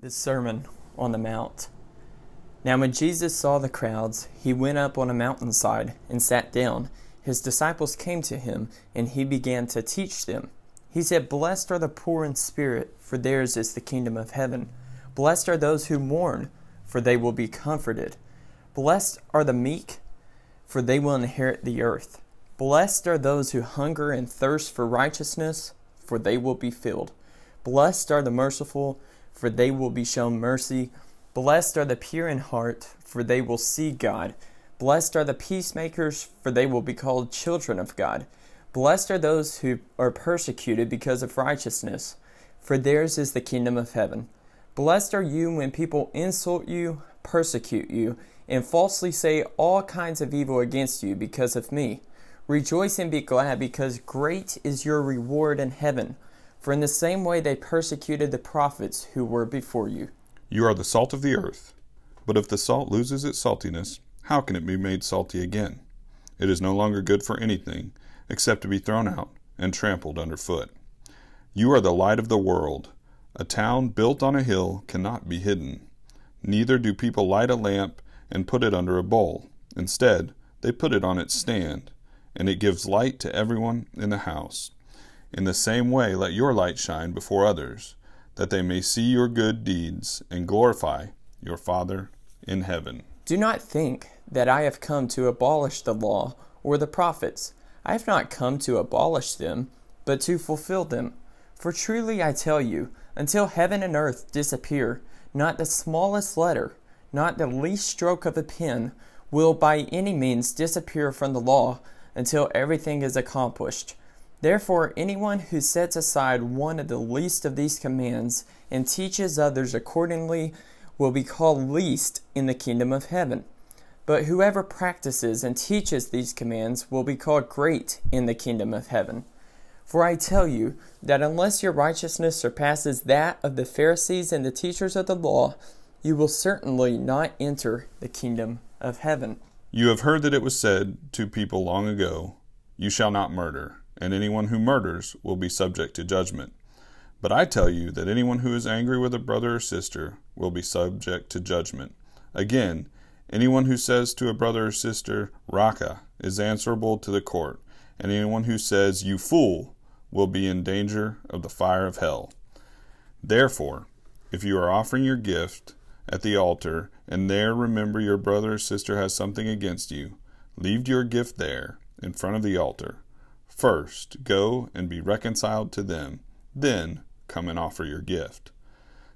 The Sermon on the Mount. Now, when Jesus saw the crowds, he went up on a mountainside and sat down. His disciples came to him, and he began to teach them. He said, Blessed are the poor in spirit, for theirs is the kingdom of heaven. Blessed are those who mourn, for they will be comforted. Blessed are the meek, for they will inherit the earth. Blessed are those who hunger and thirst for righteousness, for they will be filled. Blessed are the merciful, for they will be shown mercy. Blessed are the pure in heart, for they will see God. Blessed are the peacemakers, for they will be called children of God. Blessed are those who are persecuted because of righteousness, for theirs is the kingdom of heaven. Blessed are you when people insult you, persecute you, and falsely say all kinds of evil against you because of me. Rejoice and be glad, because great is your reward in heaven for in the same way they persecuted the prophets who were before you. You are the salt of the earth. But if the salt loses its saltiness, how can it be made salty again? It is no longer good for anything except to be thrown out and trampled underfoot. You are the light of the world. A town built on a hill cannot be hidden. Neither do people light a lamp and put it under a bowl. Instead, they put it on its stand, and it gives light to everyone in the house. In the same way, let your light shine before others, that they may see your good deeds and glorify your Father in heaven. Do not think that I have come to abolish the law or the prophets. I have not come to abolish them, but to fulfill them. For truly I tell you, until heaven and earth disappear, not the smallest letter, not the least stroke of a pen, will by any means disappear from the law until everything is accomplished. Therefore, anyone who sets aside one of the least of these commands and teaches others accordingly will be called least in the kingdom of heaven. But whoever practices and teaches these commands will be called great in the kingdom of heaven. For I tell you that unless your righteousness surpasses that of the Pharisees and the teachers of the law, you will certainly not enter the kingdom of heaven. You have heard that it was said to people long ago, You shall not murder and anyone who murders will be subject to judgment. But I tell you that anyone who is angry with a brother or sister will be subject to judgment. Again, anyone who says to a brother or sister, Raka, is answerable to the court, and anyone who says, You fool, will be in danger of the fire of hell. Therefore, if you are offering your gift at the altar, and there remember your brother or sister has something against you, leave your gift there in front of the altar. First, go and be reconciled to them. Then, come and offer your gift.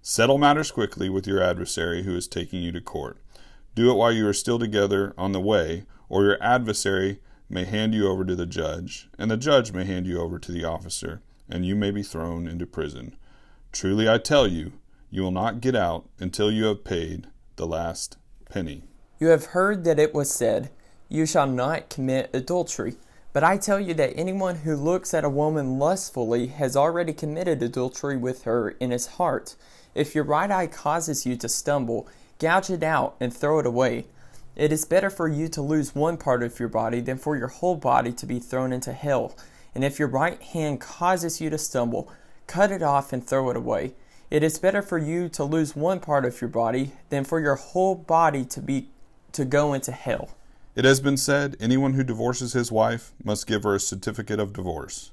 Settle matters quickly with your adversary who is taking you to court. Do it while you are still together on the way, or your adversary may hand you over to the judge, and the judge may hand you over to the officer, and you may be thrown into prison. Truly I tell you, you will not get out until you have paid the last penny. You have heard that it was said, You shall not commit adultery. But I tell you that anyone who looks at a woman lustfully has already committed adultery with her in his heart. If your right eye causes you to stumble, gouge it out and throw it away. It is better for you to lose one part of your body than for your whole body to be thrown into hell. And if your right hand causes you to stumble, cut it off and throw it away. It is better for you to lose one part of your body than for your whole body to be to go into hell. It has been said, anyone who divorces his wife must give her a certificate of divorce.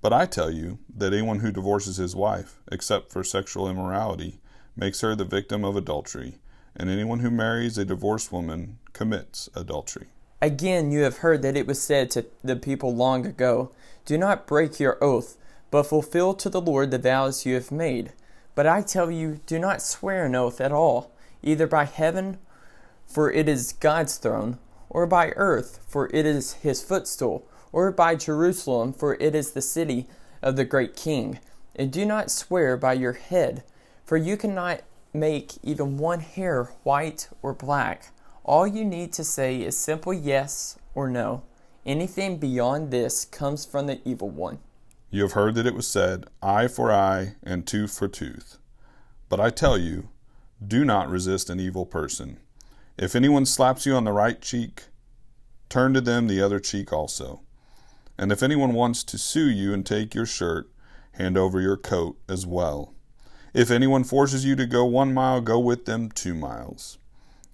But I tell you that anyone who divorces his wife, except for sexual immorality, makes her the victim of adultery, and anyone who marries a divorced woman commits adultery. Again, you have heard that it was said to the people long ago, Do not break your oath, but fulfill to the Lord the vows you have made. But I tell you, do not swear an oath at all, either by heaven, for it is God's throne or by earth, for it is his footstool, or by Jerusalem, for it is the city of the great king. And do not swear by your head, for you cannot make even one hair white or black. All you need to say is simple yes or no. Anything beyond this comes from the evil one. You have heard that it was said, Eye for eye and tooth for tooth. But I tell you, do not resist an evil person. If anyone slaps you on the right cheek, turn to them the other cheek also. And if anyone wants to sue you and take your shirt, hand over your coat as well. If anyone forces you to go one mile, go with them two miles.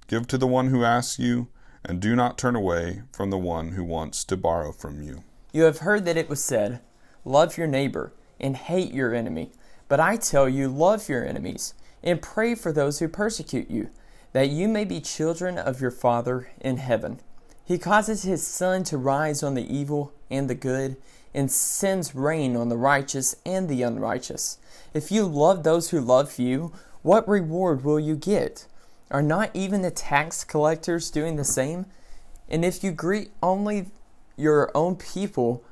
Give to the one who asks you, and do not turn away from the one who wants to borrow from you. You have heard that it was said, Love your neighbor and hate your enemy. But I tell you, love your enemies and pray for those who persecute you that you may be children of your Father in heaven. He causes his sun to rise on the evil and the good, and sends rain on the righteous and the unrighteous. If you love those who love you, what reward will you get? Are not even the tax collectors doing the same? And if you greet only your own people,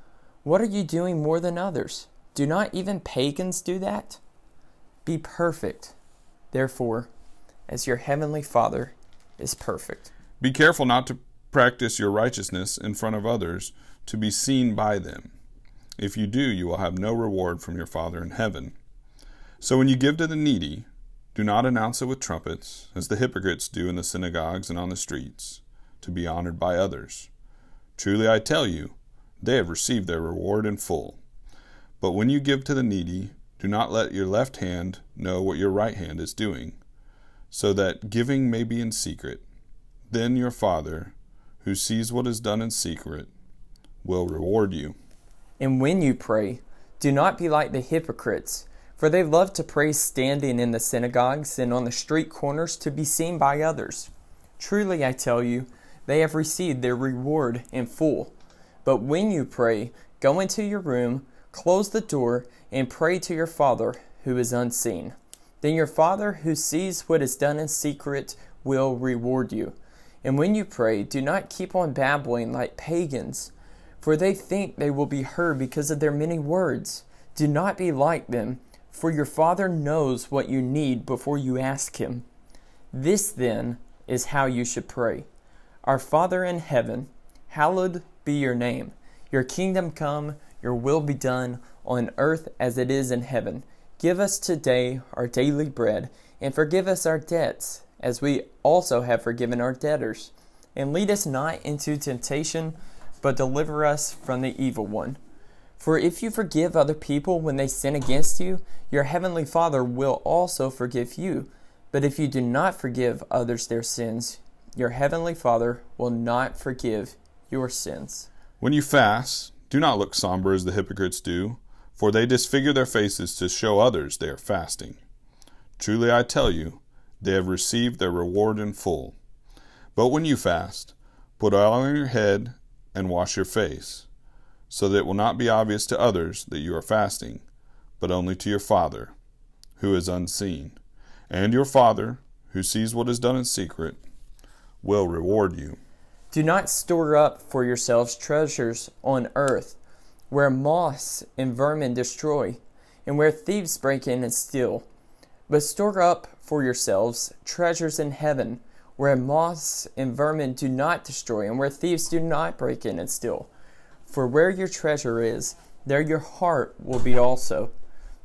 what are you doing more than others? Do not even pagans do that? Be perfect, therefore as your heavenly Father is perfect. Be careful not to practice your righteousness in front of others to be seen by them. If you do, you will have no reward from your Father in heaven. So when you give to the needy, do not announce it with trumpets, as the hypocrites do in the synagogues and on the streets, to be honored by others. Truly I tell you, they have received their reward in full. But when you give to the needy, do not let your left hand know what your right hand is doing so that giving may be in secret. Then your Father, who sees what is done in secret, will reward you. And when you pray, do not be like the hypocrites, for they love to pray standing in the synagogues and on the street corners to be seen by others. Truly, I tell you, they have received their reward in full. But when you pray, go into your room, close the door, and pray to your Father who is unseen. Then your Father who sees what is done in secret will reward you. And when you pray, do not keep on babbling like pagans, for they think they will be heard because of their many words. Do not be like them, for your Father knows what you need before you ask Him. This, then, is how you should pray Our Father in heaven, hallowed be your name. Your kingdom come, your will be done, on earth as it is in heaven. Give us today our daily bread, and forgive us our debts, as we also have forgiven our debtors. And lead us not into temptation, but deliver us from the evil one. For if you forgive other people when they sin against you, your heavenly Father will also forgive you. But if you do not forgive others their sins, your heavenly Father will not forgive your sins. When you fast, do not look somber as the hypocrites do for they disfigure their faces to show others they are fasting. Truly I tell you, they have received their reward in full. But when you fast, put oil on your head and wash your face, so that it will not be obvious to others that you are fasting, but only to your Father, who is unseen. And your Father, who sees what is done in secret, will reward you. Do not store up for yourselves treasures on earth where moss and vermin destroy, and where thieves break in and steal. But store up for yourselves treasures in heaven, where moss and vermin do not destroy, and where thieves do not break in and steal. For where your treasure is, there your heart will be also.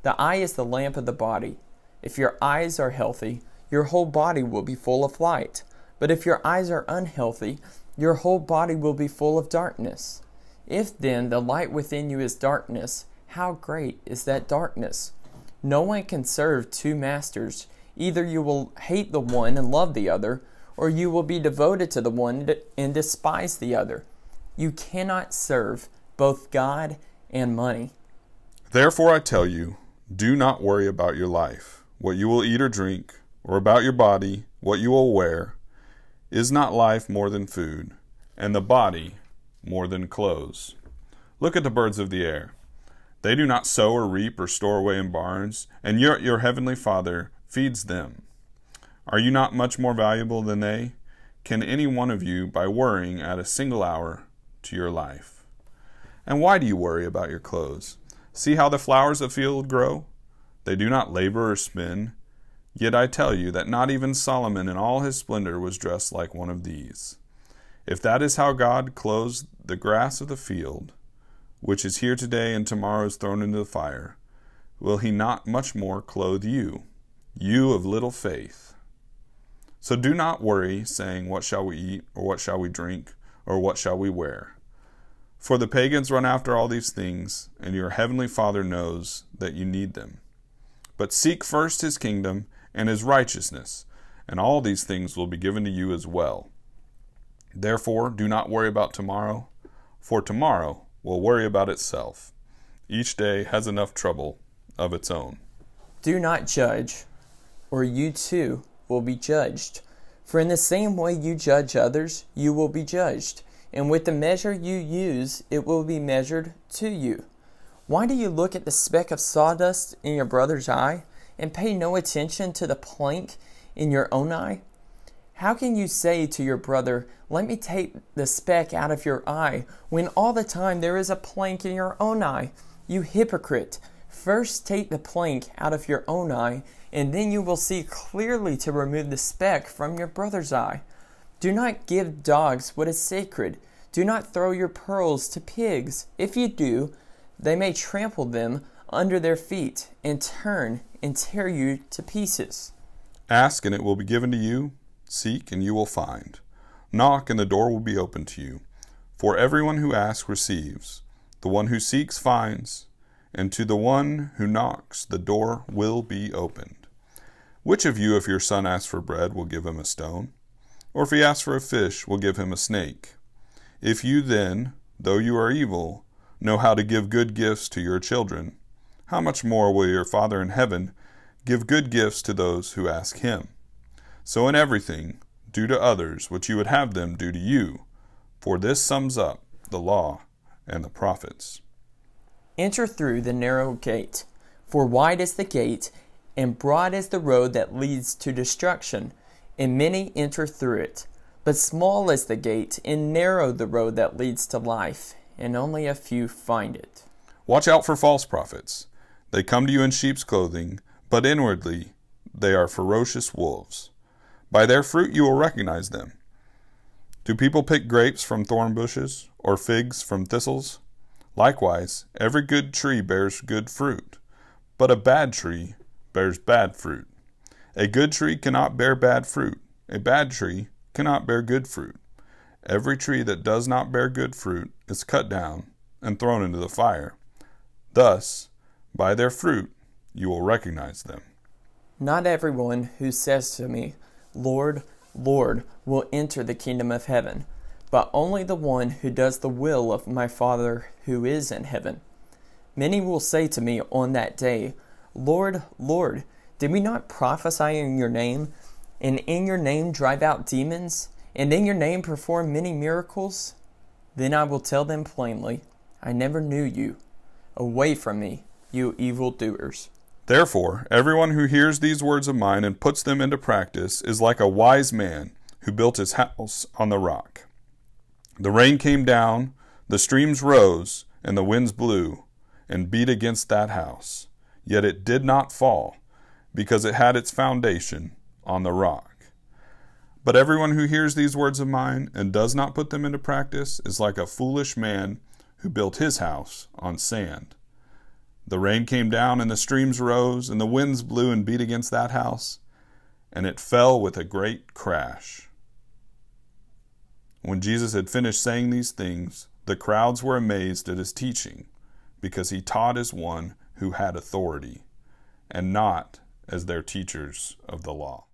The eye is the lamp of the body. If your eyes are healthy, your whole body will be full of light. But if your eyes are unhealthy, your whole body will be full of darkness. If then the light within you is darkness, how great is that darkness? No one can serve two masters. Either you will hate the one and love the other, or you will be devoted to the one and despise the other. You cannot serve both God and money. Therefore, I tell you, do not worry about your life, what you will eat or drink, or about your body, what you will wear. Is not life more than food, and the body more than clothes. Look at the birds of the air. They do not sow or reap or store away in barns, and yet your heavenly Father feeds them. Are you not much more valuable than they? Can any one of you, by worrying, add a single hour to your life? And why do you worry about your clothes? See how the flowers of the field grow? They do not labor or spin. Yet I tell you that not even Solomon in all his splendor was dressed like one of these. If that is how God clothes the grass of the field, which is here today and tomorrow is thrown into the fire, will he not much more clothe you, you of little faith? So do not worry, saying, What shall we eat, or what shall we drink, or what shall we wear? For the pagans run after all these things, and your heavenly Father knows that you need them. But seek first his kingdom and his righteousness, and all these things will be given to you as well. Therefore, do not worry about tomorrow, for tomorrow will worry about itself. Each day has enough trouble of its own. Do not judge, or you too will be judged. For in the same way you judge others, you will be judged, and with the measure you use, it will be measured to you. Why do you look at the speck of sawdust in your brother's eye, and pay no attention to the plank in your own eye? How can you say to your brother, Let me take the speck out of your eye, when all the time there is a plank in your own eye? You hypocrite! First take the plank out of your own eye, and then you will see clearly to remove the speck from your brother's eye. Do not give dogs what is sacred. Do not throw your pearls to pigs. If you do, they may trample them under their feet, and turn and tear you to pieces. Ask, and it will be given to you. Seek, and you will find. Knock, and the door will be opened to you. For everyone who asks receives, the one who seeks finds, and to the one who knocks the door will be opened. Which of you, if your son asks for bread, will give him a stone? Or if he asks for a fish, will give him a snake? If you then, though you are evil, know how to give good gifts to your children, how much more will your Father in heaven give good gifts to those who ask him? So in everything, do to others what you would have them do to you, for this sums up the law and the prophets. Enter through the narrow gate, for wide is the gate, and broad is the road that leads to destruction, and many enter through it. But small is the gate, and narrow the road that leads to life, and only a few find it. Watch out for false prophets. They come to you in sheep's clothing, but inwardly they are ferocious wolves. By their fruit you will recognize them. Do people pick grapes from thorn bushes, or figs from thistles? Likewise, every good tree bears good fruit, but a bad tree bears bad fruit. A good tree cannot bear bad fruit, a bad tree cannot bear good fruit. Every tree that does not bear good fruit is cut down and thrown into the fire. Thus, by their fruit you will recognize them. Not everyone who says to me, Lord, Lord, will enter the kingdom of heaven, but only the one who does the will of my Father who is in heaven. Many will say to me on that day, Lord, Lord, did we not prophesy in your name, and in your name drive out demons, and in your name perform many miracles? Then I will tell them plainly, I never knew you. Away from me, you evil doers. Therefore, everyone who hears these words of mine and puts them into practice is like a wise man who built his house on the rock. The rain came down, the streams rose, and the winds blew and beat against that house. Yet it did not fall, because it had its foundation on the rock. But everyone who hears these words of mine and does not put them into practice is like a foolish man who built his house on sand. The rain came down, and the streams rose, and the winds blew and beat against that house, and it fell with a great crash. When Jesus had finished saying these things, the crowds were amazed at his teaching, because he taught as one who had authority, and not as their teachers of the law.